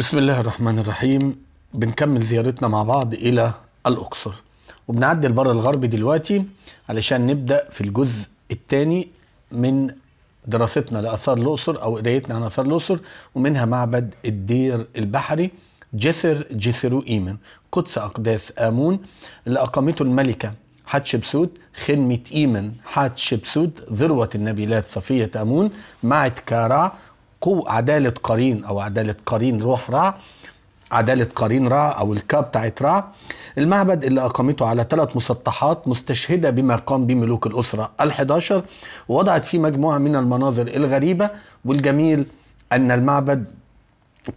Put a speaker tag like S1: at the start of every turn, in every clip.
S1: بسم الله الرحمن الرحيم بنكمل زيارتنا مع بعض الى الاقصر وبنعدي البر الغربي دلوقتي علشان نبدا في الجزء الثاني من دراستنا لاثار الاقصر او قرايتنا عن اثار الاقصر ومنها معبد الدير البحري جسر جسرو ايمن قدس اقداس امون اللي اقامته الملكه حتشبسوت خدمة إيمن حتشبسوت ذروة النبيلات صفية أمون معت كارع قو عدالة قرين أو عدالة قرين روح رع عدالة قرين رع أو الكا بتاعت رع المعبد اللي أقامته على ثلاث مسطحات مستشهدة بما قام به ملوك الأسرة ال11 ووضعت فيه مجموعة من المناظر الغريبة والجميل أن المعبد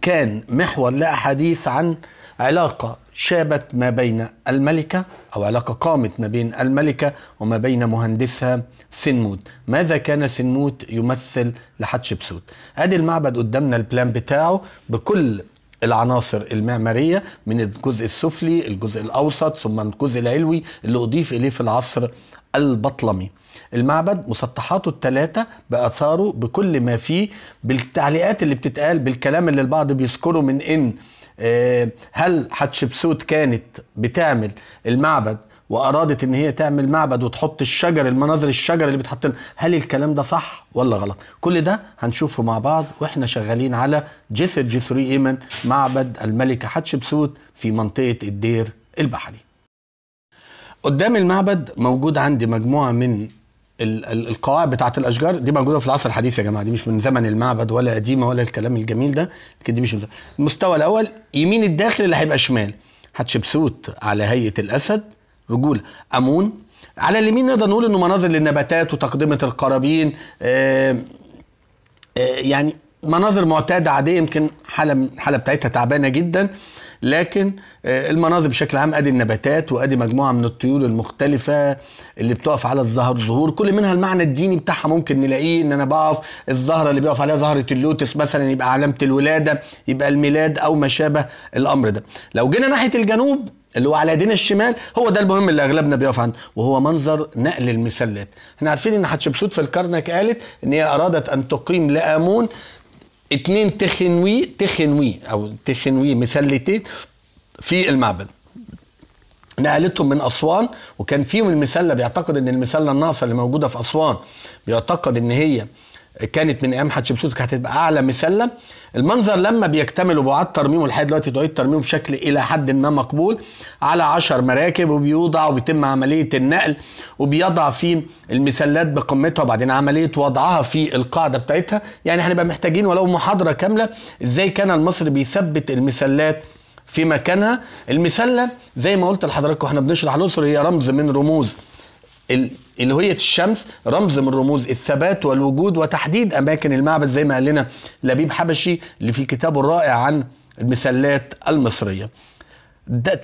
S1: كان محور لأحاديث عن علاقة شابت ما بين الملكة أو علاقة قامت ما بين الملكة وما بين مهندسها سنموت ماذا كان سنموت يمثل لحتشبسوت أدي المعبد قدامنا البلان بتاعه بكل العناصر المعمارية من الجزء السفلي الجزء الأوسط ثم الجزء العلوي اللي أضيف إليه في العصر البطلمي المعبد مسطحاته الثلاثة بأثاره بكل ما فيه بالتعليقات اللي بتتقال بالكلام اللي البعض بيذكره من إن آه، هل حتشبسوت كانت بتعمل المعبد وارادت ان هي تعمل معبد وتحط الشجر المناظر الشجر اللي بتحط هل الكلام ده صح ولا غلط كل ده هنشوفه مع بعض واحنا شغالين على جسر جسري ايمن معبد الملكه حتشبسوت في منطقه الدير البحري قدام المعبد موجود عندي مجموعه من القواعد بتاعه الاشجار دي موجوده في العصر الحديث يا جماعه دي مش من زمن المعبد ولا قديمه ولا الكلام الجميل ده لكن دي مش من زمن. المستوى الاول يمين الداخل اللي هيبقى شمال هتشبسوت على هيئه الاسد رجوله امون على اليمين نقدر نقول انه مناظر للنباتات وتقدمه القرابين آآ آه، آآ آه، يعني مناظر معتاده عاديه يمكن حاله الحاله بتاعتها تعبانه جدا لكن آه، المناظر بشكل عام ادي النباتات وادي مجموعه من الطيور المختلفه اللي بتقف على الزهر ظهور كل منها المعنى الديني بتاعها ممكن نلاقيه ان انا بقف الزهره اللي بيقف عليها زهره اللوتس مثلا يبقى علامه الولاده يبقى الميلاد او ما شابه الامر ده لو جينا ناحيه الجنوب اللي هو على ايدينا الشمال هو ده المهم اللي اغلبنا بيقف عنده وهو منظر نقل المسلات احنا عارفين ان حتشبسوت في الكرنك قالت ان هي ارادت ان تقيم لامون اثنين تخنوي تخنوي او تخنوي مسلتين في المعبد نقلتهم من اسوان وكان فيهم المسله بيعتقد ان المسله الناقصه اللي موجوده في اسوان بيعتقد ان هي كانت من ايام حتشبسوت كانت هتبقى اعلى مسله المنظر لما بيكتمل وبيعاد ترميمه لحد دلوقتي طريقه ترميمه بشكل الى حد ما مقبول على 10 مراكب وبيوضع وبيتم عمليه النقل وبيضع فيه المسلات بقمتها وبعدين عمليه وضعها في القاعده بتاعتها يعني هنبقى محتاجين ولو محاضره كامله ازاي كان المصري بيثبت المسلات في مكانها المسله زي ما قلت لحضراتكم احنا بنشرح الاسر هي رمز من رموز هي الشمس رمز من رموز الثبات والوجود وتحديد أماكن المعبد زي ما قال لنا لبيب حبشي اللي في كتابه الرائع عن المسلات المصرية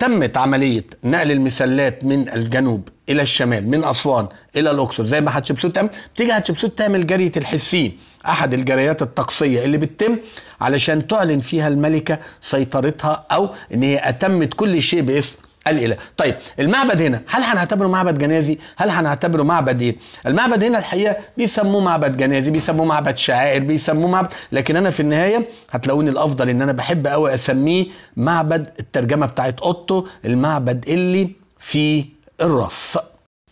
S1: تمت عملية نقل المسلات من الجنوب إلى الشمال من أسوان إلى الأقصر زي ما حتشبسوت تعمل بتيجي حتشبسوت تعمل جرية الحسين أحد الجريات الطقسية اللي بتتم علشان تعلن فيها الملكة سيطرتها أو إن هي أتمت كل شيء باسم الاله طيب المعبد هنا هل هنعتبره معبد جنازي هل هنعتبره معبد ايه المعبد هنا الحقيقه بيسموه معبد جنازي بيسموه معبد شعائر بيسموه معبد لكن انا في النهايه هتلاقوني الافضل ان انا بحب قوي اسميه معبد الترجمه بتاعت اوتو المعبد اللي في الراس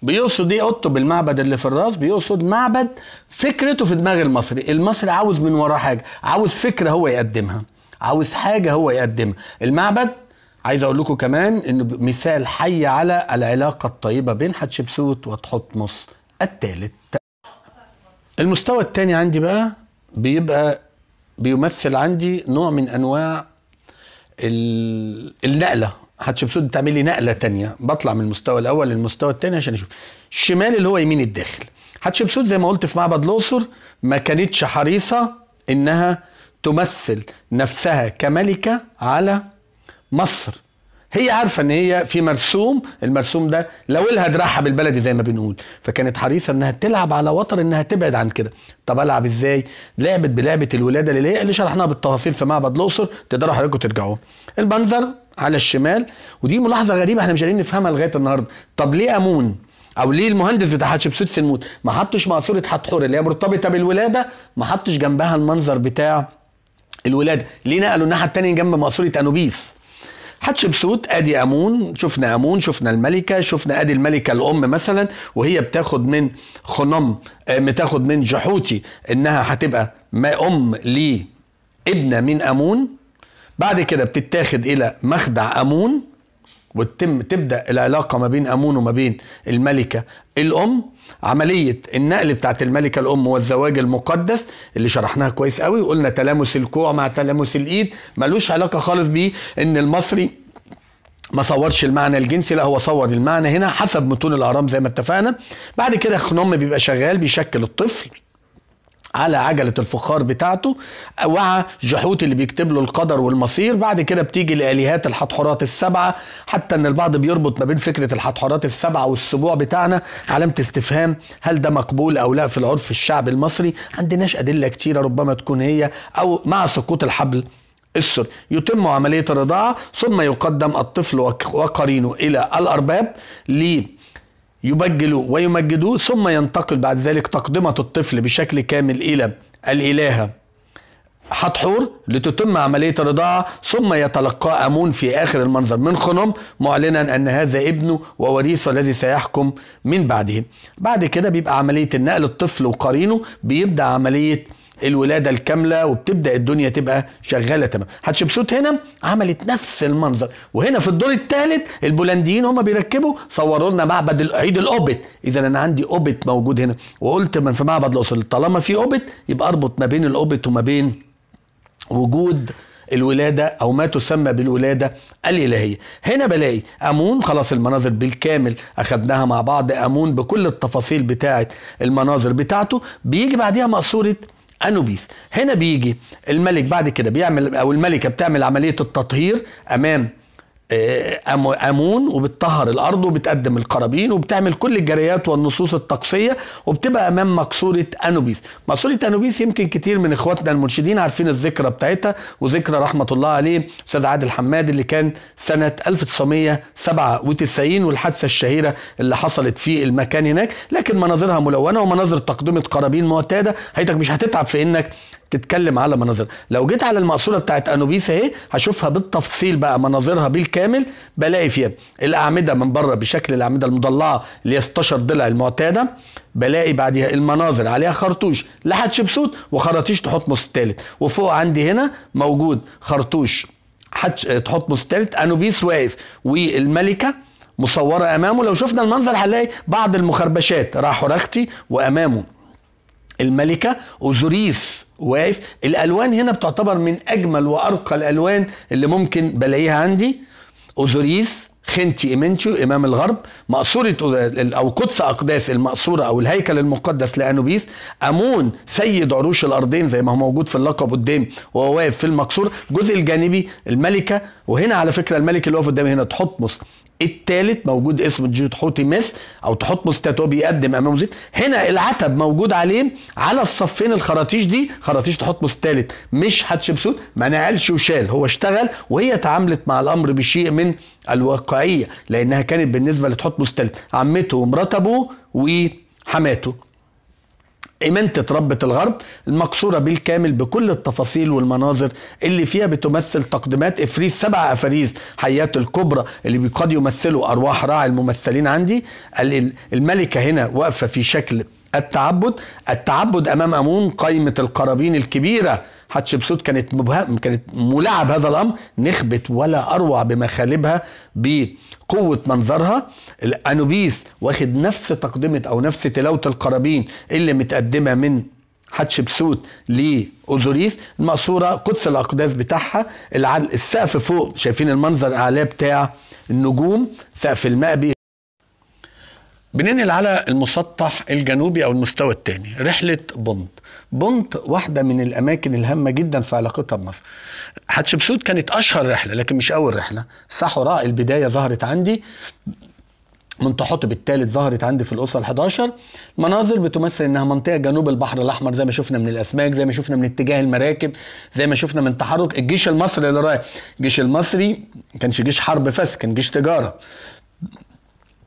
S1: بيقصد ايه اوتو بالمعبد اللي في الراس بيقصد معبد فكرته في دماغ المصري المصري عاوز من وراه حاجه عاوز فكره هو يقدمها عاوز حاجه هو يقدمها المعبد عايز اقول لكم كمان انه مثال حي على العلاقه الطيبه بين حتشبسوت وتحطمس الثالث المستوى الثاني عندي بقى بيبقى بيمثل عندي نوع من انواع النقله حتشبسوت بتعمل لي نقله تانية بطلع من المستوى الاول للمستوى الثاني عشان اشوف الشمال اللي هو يمين الداخل حتشبسوت زي ما قلت في معبد الاقصر ما كانتش حريصه انها تمثل نفسها كملكه على مصر هي عارفه ان هي في مرسوم المرسوم ده لو لها دراعها بالبلدي زي ما بنقول فكانت حريصه انها تلعب على وتر انها تبعد عن كده طب العب ازاي لعبت بلعبه الولاده اللي هي اللي شرحناها بالتفاصيل في معبد الاقصر تقدروا حضراتكم ترجعوا المنظر على الشمال ودي ملاحظه غريبه احنا مش قادرين نفهمها لغايه النهارده طب ليه امون او ليه المهندس بتاع حتشبسوت سنموت ما حطش مقصوره حتحور اللي هي مرتبطه بالولاده ما حطش جنبها المنظر بتاع الولاده ليه نقلوا الناحيه الثانيه جنب مقصوره انوبيس حتشبسوت ادي امون شفنا امون شفنا الملكه شفنا ادي الملكه الام مثلا وهي بتاخد من خنم آه، بتاخد من جحوتي انها هتبقى ما ام لابنه من امون بعد كده بتتاخد الى مخدع امون وتتم تبدا العلاقه ما بين امون وما بين الملكه الام عمليه النقل بتاعت الملكه الام والزواج المقدس اللي شرحناها كويس قوي وقلنا تلامس الكوع مع تلامس الايد ملوش علاقه خالص بيه ان المصري ما صورش المعنى الجنسي لا هو صور المعنى هنا حسب متون الاهرام زي ما اتفقنا بعد كده خنوم بيبقى شغال بيشكل الطفل على عجله الفخار بتاعته وع جحوت اللي بيكتب له القدر والمصير بعد كده بتيجي لآلهات الحطحرات السبعه حتى ان البعض بيربط ما بين فكره الحطحرات السبعه والسبوع بتاعنا علامه استفهام هل ده مقبول او لا في العرف الشعبي المصري عندناش ادله كتيره ربما تكون هي او مع سقوط الحبل السر يتم عملية الرضاعة ثم يقدم الطفل وقرينه إلى الأرباب ليه يبجلوه ويمجدوه ثم ينتقل بعد ذلك تقدمة الطفل بشكل كامل إلى الإلهة حتحور لتتم عملية الرضاعة ثم يتلقاه أمون في آخر المنظر من خنم معلنا أن هذا ابنه ووريثه الذي سيحكم من بعده بعد كده بيبقى عملية النقل الطفل وقرينه بيبدأ عملية الولاده الكامله وبتبدا الدنيا تبقى شغاله تمام حتشبسوت هنا عملت نفس المنظر وهنا في الدور الثالث البولنديين هم بيركبوا صوروا لنا معبد عيد الاوبت اذا انا عندي اوبت موجود هنا وقلت من في معبد الاقصر طالما في اوبت يبقى اربط ما بين الاوبت وما بين وجود الولادة أو ما تسمى بالولادة الإلهية هنا بلاقي أمون خلاص المناظر بالكامل أخذناها مع بعض أمون بكل التفاصيل بتاعة المناظر بتاعته بيجي بعديها مقصورة انوبيس هنا بيجي الملك بعد كده بيعمل او الملكه بتعمل عمليه التطهير امام آه، امون وبتطهر الارض وبتقدم القرابين وبتعمل كل الجريات والنصوص الطقسيه وبتبقى امام مقصوره انوبيس مقصوره انوبيس يمكن كتير من اخواتنا المرشدين عارفين الذكرى بتاعتها وذكرى رحمه الله عليه استاذ عادل حماد اللي كان سنه 1997 والحادثه الشهيره اللي حصلت في المكان هناك لكن مناظرها ملونه ومناظر تقدمه قرابين معتاده حياتك مش هتتعب في انك تتكلم على مناظر لو جيت على المقصوره بتاعت انوبيس اهي هشوفها بالتفصيل بقى مناظرها بالكامل بلاقي فيها الاعمده من بره بشكل الاعمده المضلعه اللي هي 16 ضلع المعتاده بلاقي بعديها المناظر عليها خرطوش لحد شبسوت وخراطيش تحط الثالث وفوق عندي هنا موجود خرطوش تحط الثالث انوبيس واقف والملكه مصوره امامه لو شفنا المنظر هنلاقي بعض المخربشات راحوا رختي وامامه الملكه اوزوريس واقف الالوان هنا بتعتبر من اجمل وارقى الالوان اللي ممكن بلاقيها عندي اوزوريس خنتي ايمنتيو امام الغرب مقصوره او قدس اقداس المقصوره او الهيكل المقدس لانوبيس امون سيد عروش الارضين زي ما هو موجود في اللقب قدام وهو واقف في المقصوره الجزء الجانبي الملكه وهنا على فكره الملك اللي واقف قدامي هنا تحطمس الثالث موجود اسمه جيوت حوتي مس او تحط مستات بيقدم امامه زيت هنا العتب موجود عليه على الصفين الخراطيش دي خراطيش تحطمس الثالث مش حتشبسوت ما نعلش وشال هو اشتغل وهي تعاملت مع الامر بشيء من الواقعيه لانها كانت بالنسبه لتحطمس الثالث عمته ومرتبه وحماته إمانة ربة الغرب المقصورة بالكامل بكل التفاصيل والمناظر اللي فيها بتمثل تقديمات إفريز سبع أفاريز حيات الكبرى اللي قد يمثلوا أرواح راعي الممثلين عندي الملكة هنا واقفة في شكل التعبد التعبد أمام أمون قائمة القرابين الكبيرة حتشبسوت كانت مبهم كانت ملاعب هذا الامر نخبت ولا اروع بمخالبها بقوه منظرها انوبيس واخد نفس تقدمه او نفس تلاوه القرابين اللي متقدمه من حتشبسوت لاوزوريس المقصوره قدس الاقداس بتاعها السقف فوق شايفين المنظر اعلاه بتاع النجوم سقف المأبي بننقل على المسطح الجنوبي او المستوى الثاني رحله بونت بونت واحده من الاماكن الهامه جدا في علاقتها بمصر حتشبسوت كانت اشهر رحله لكن مش اول رحله صحراء البدايه ظهرت عندي منتحوتب الثالث ظهرت عندي في الاسره ال11 مناظر بتمثل انها منطقه جنوب البحر الاحمر زي ما شفنا من الاسماك زي ما شفنا من اتجاه المراكب زي ما شفنا من تحرك الجيش المصري اللي رايح الجيش المصري ما كانش جيش حرب فس كان جيش تجاره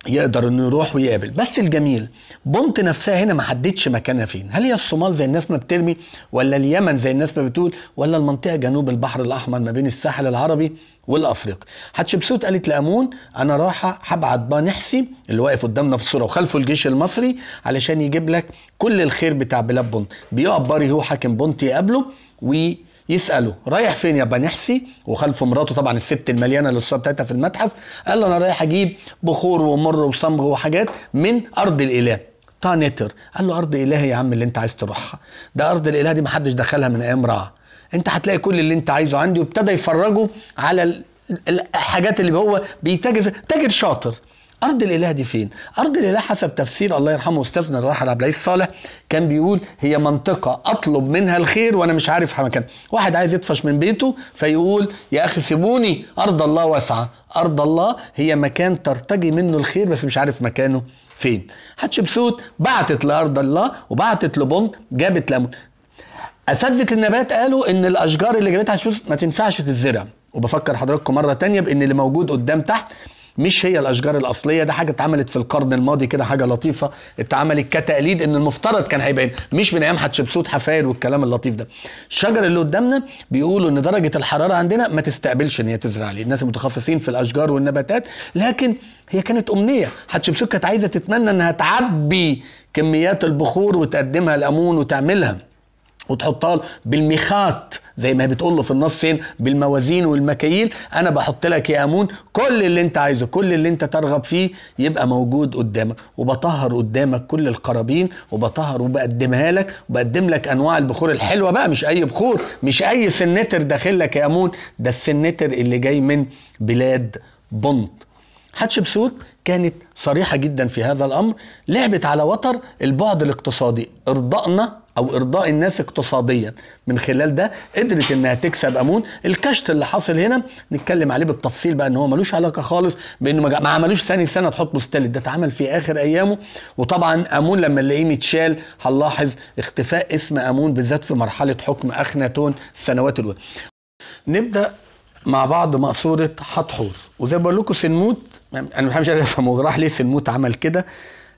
S1: يقدر انه يروح ويقابل بس الجميل بونت نفسها هنا ما حددش مكانها فين هل هي الصومال زي الناس ما بترمي ولا اليمن زي الناس ما بتقول ولا المنطقه جنوب البحر الاحمر ما بين الساحل العربي والافريقي حتشبسوت قالت لامون انا رايحه هبعت نحسي اللي واقف قدامنا في الصوره وخلفه الجيش المصري علشان يجيب لك كل الخير بتاع بلاد بونت بيقف باري هو حاكم بونت يقابله وي يساله رايح فين يا بنحسي وخلفه مراته طبعا الست المليانه الصوره بتاعتها في المتحف قال له انا رايح اجيب بخور ومر وصمغ وحاجات من ارض الاله طانتر قال له ارض اله يا عم اللي انت عايز تروحها ده ارض الاله دي محدش دخلها من ايام رع انت هتلاقي كل اللي انت عايزه عندي وابتدى يفرجه على الحاجات اللي هو بيتاجر تاجر شاطر ارض الاله دي فين ارض الاله حسب تفسير الله يرحمه استاذنا الراحل عبد العزيز صالح كان بيقول هي منطقه اطلب منها الخير وانا مش عارف مكان واحد عايز يطفش من بيته فيقول يا اخي سيبوني ارض الله واسعه ارض الله هي مكان ترتجي منه الخير بس مش عارف مكانه فين حتشبسوت بعتت لارض الله وبعتت لبون جابت ليمون اساتذه النبات قالوا ان الاشجار اللي جابتها حتشبسوت ما تنفعش تتزرع وبفكر حضراتكم مره تانية بان اللي موجود قدام تحت مش هي الاشجار الاصليه ده حاجه اتعملت في القرن الماضي كده حاجه لطيفه اتعملت كتقليد ان المفترض كان هيبقى مش من ايام حتشبسوت حفاير والكلام اللطيف ده الشجر اللي قدامنا بيقولوا ان درجه الحراره عندنا ما تستقبلش ان هي تزرع عليه الناس المتخصصين في الاشجار والنباتات لكن هي كانت امنيه حتشبسوت كانت عايزه تتمنى انها تعبي كميات البخور وتقدمها لامون وتعملها وتحطها بالميخات زي ما بتقول له في النص بالموازين والمكاييل انا بحط لك يا امون كل اللي انت عايزه كل اللي انت ترغب فيه يبقى موجود قدامك وبطهر قدامك كل القرابين وبطهر وبقدمها لك وبقدم لك انواع البخور الحلوه بقى مش اي بخور مش اي سنتر داخل لك يا امون ده السنتر اللي جاي من بلاد بنط حتشبسوت كانت صريحة جدا في هذا الأمر لعبت على وتر البعد الاقتصادي إرضائنا أو إرضاء الناس اقتصاديا من خلال ده قدرت إنها تكسب أمون الكشت اللي حصل هنا نتكلم عليه بالتفصيل بقى إن هو ملوش علاقة خالص بإنه ما عملوش ثاني سنة تحط مستلد ده اتعمل في آخر أيامه وطبعا أمون لما نلاقيه متشال هنلاحظ اختفاء اسم أمون بالذات في مرحلة حكم أخناتون السنوات الأولى نبدأ مع بعض مقصورة حتحور وزي ما بقول لكم سنموت يعني انا مش عارف افهمه راح ليه الموت عمل كده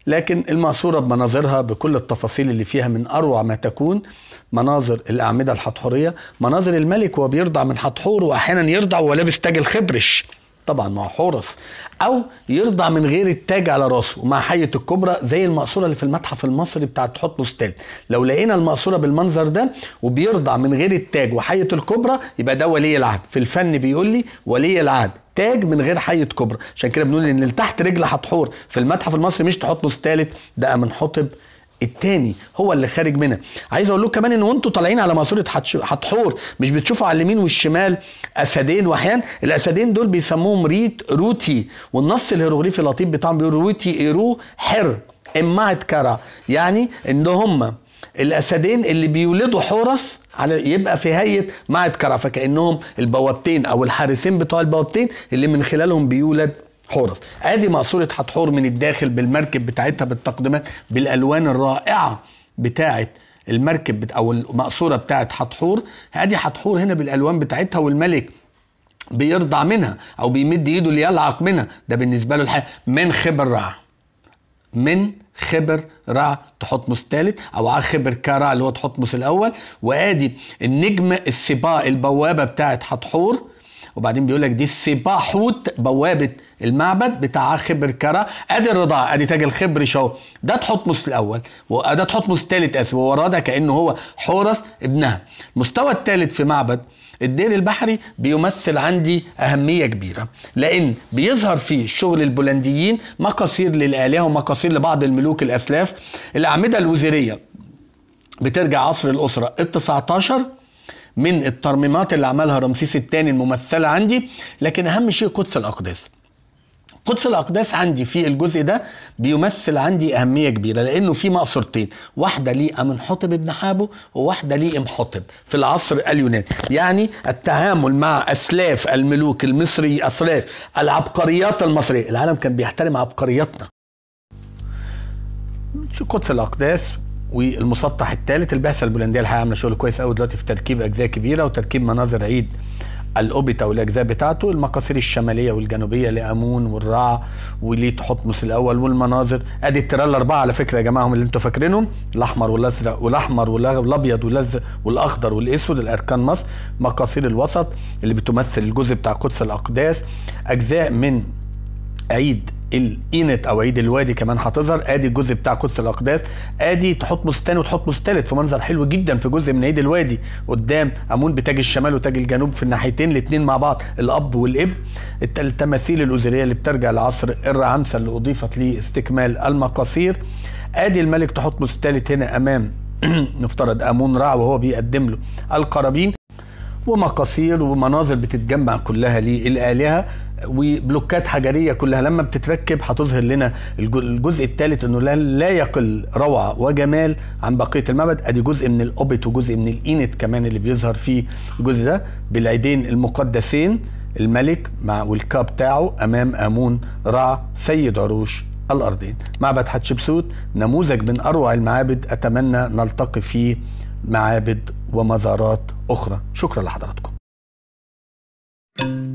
S1: لكن المقصوره بمناظرها بكل التفاصيل اللي فيها من اروع ما تكون مناظر الاعمده الحطحوريه مناظر الملك وهو بيرضع من حطحور واحيانا يرضع وهو لابس تاج الخبرش طبعا مع حورس او يرضع من غير التاج على راسه ومع حيه الكبرى زي المقصوره اللي في المتحف المصري بتاعت تحط ستان لو لقينا المقصوره بالمنظر ده وبيرضع من غير التاج وحيه الكبرى يبقى ده ولي العهد في الفن بيقول لي ولي العهد تاج من غير حيه كبرى عشان كده بنقول ان تحت رجل حتحور في المتحف المصري مش تحط له ده من حطب التاني هو اللي خارج منها عايز اقول لكم كمان ان وانتم طالعين على ماسوره حتحور مش بتشوفوا على اليمين والشمال اسدين واحيانا الاسدين دول بيسموهم ريت روتي والنص الهيروغليفي اللطيف بتاعهم بيقول روتي ايرو حر امعت كرا يعني ان هم الاسدين اللي بيولدوا حورس على يبقى في هيئه معت كرا فكانهم البوابتين او الحارسين بتوع البوابتين اللي من خلالهم بيولد حورس ادي ماسوره حتحور من الداخل بالمركب بتاعتها بالتقديمات بالالوان الرائعه بتاعت المركب بتا او المقصوره بتاعت حتحور ادي حتحور هنا بالالوان بتاعتها والملك بيرضع منها او بيمد ايده ليلعق منها ده بالنسبه له الحياه من خبر رع من خبر رع تحطمس الثالث او على خبر كرع اللي هو تحطمس الاول وادي النجم السباء البوابه بتاعت حتحور وبعدين بيقول لك دي السباحوت بوابه المعبد بتاع خبر كرة ادي الرضاعه ادي تاج الخبر شو ده تحطمس الاول وده تحطمس الثالث اسف ووراه ده كانه هو حورس ابنها المستوى الثالث في معبد الدير البحري بيمثل عندي اهميه كبيره لان بيظهر فيه شغل البولنديين مقاصير للالهه ومقاصير لبعض الملوك الاسلاف الاعمده الوزيريه بترجع عصر الاسره ال 19 من الترميمات اللي عملها رمسيس الثاني الممثله عندي لكن اهم شيء قدس الاقداس قدس الاقداس عندي في الجزء ده بيمثل عندي اهميه كبيره لانه في مقصورتين واحده لامنحطب ابن حابو وواحده لامحطب في العصر اليوناني يعني التعامل مع اسلاف الملوك المصري اسلاف العبقريات المصريه العالم كان بيحترم شو قدس الاقداس والمسطح الثالث البعثه البولنديه الحقيقه عامله شغل كويس قوي دلوقتي في تركيب اجزاء كبيره وتركيب مناظر عيد الاوبيتا والاجزاء بتاعته المقاصير الشماليه والجنوبيه لامون والرع وليت حطمس الاول والمناظر ادي التيرال الاربعه على فكره يا جماعه هم اللي انتوا فاكرينهم الاحمر والازرق والاحمر والابيض والازرق والاخضر والاسود الاركان مصر مقاصير الوسط اللي بتمثل الجزء بتاع قدس الاقداس اجزاء من عيد الاينت او عيد الوادي كمان هتظهر ادي الجزء بتاع قدس الاقداس ادي تحطمس الثاني وتحطمس الثالث في منظر حلو جدا في جزء من عيد الوادي قدام امون بتاج الشمال وتاج الجنوب في الناحيتين الاثنين مع بعض الاب والاب التماثيل الأزرية اللي بترجع لعصر الرعنسة اللي اضيفت لاستكمال المقاصير ادي الملك تحطمس الثالث هنا امام نفترض امون رع وهو بيقدم له القرابين ومقاصير ومناظر بتتجمع كلها للآلهة وبلوكات حجريه كلها لما بتتركب هتظهر لنا الجزء الثالث انه لا, يقل روعه وجمال عن بقيه المعبد ادي جزء من الاوبت وجزء من الاينت كمان اللي بيظهر فيه الجزء ده بالعيدين المقدسين الملك مع والكاب بتاعه امام امون رع سيد عروش الارضين معبد حتشبسوت نموذج من اروع المعابد اتمنى نلتقي فيه معابد ومزارات اخرى شكرا لحضراتكم thank you